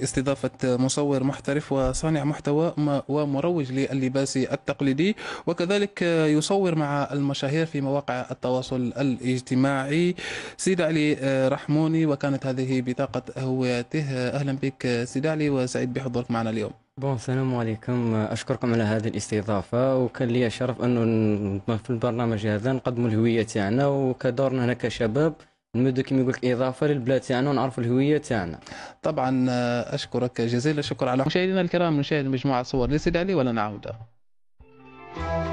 باستضافة مصور محترف وصانع محتوى ومروج للباس التقليدي وكذلك يصور مع المشاهير في مواقع التواصل الاجتماعي سيد علي آه، رحموني وكانت هذه بطاقة هواته أهلا بك سيد علي وسعيد بحضورك معنا اليوم بون السلام عليكم اشكركم على هذه الاستضافه وكان لي شرف انه في البرنامج هذا نقدموا الهويه تاعنا وكدورنا هنا كشباب نمد كيما يقول لك اضافه للبلاد تاعنا ونعرفوا الهويه تاعنا طبعا آه، اشكرك جزيل الشكر على مشاهدينا الكرام نشاهد مجموعه صور لسيد علي ولا نعاودها